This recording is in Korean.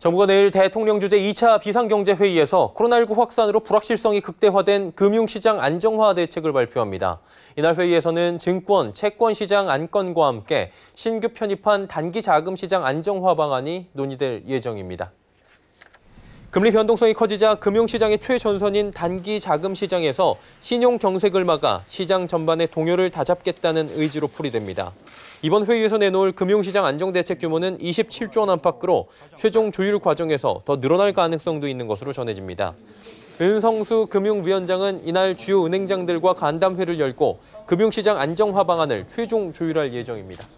정부가 내일 대통령 주재 2차 비상경제회의에서 코로나19 확산으로 불확실성이 극대화된 금융시장 안정화 대책을 발표합니다. 이날 회의에서는 증권, 채권시장 안건과 함께 신규 편입한 단기 자금시장 안정화 방안이 논의될 예정입니다. 금리 변동성이 커지자 금융시장의 최전선인 단기 자금 시장에서 신용 경색을 막아 시장 전반의 동요를 다잡겠다는 의지로 풀이됩니다. 이번 회의에서 내놓을 금융시장 안정대책 규모는 27조 원 안팎으로 최종 조율 과정에서 더 늘어날 가능성도 있는 것으로 전해집니다. 은성수 금융위원장은 이날 주요 은행장들과 간담회를 열고 금융시장 안정화 방안을 최종 조율할 예정입니다.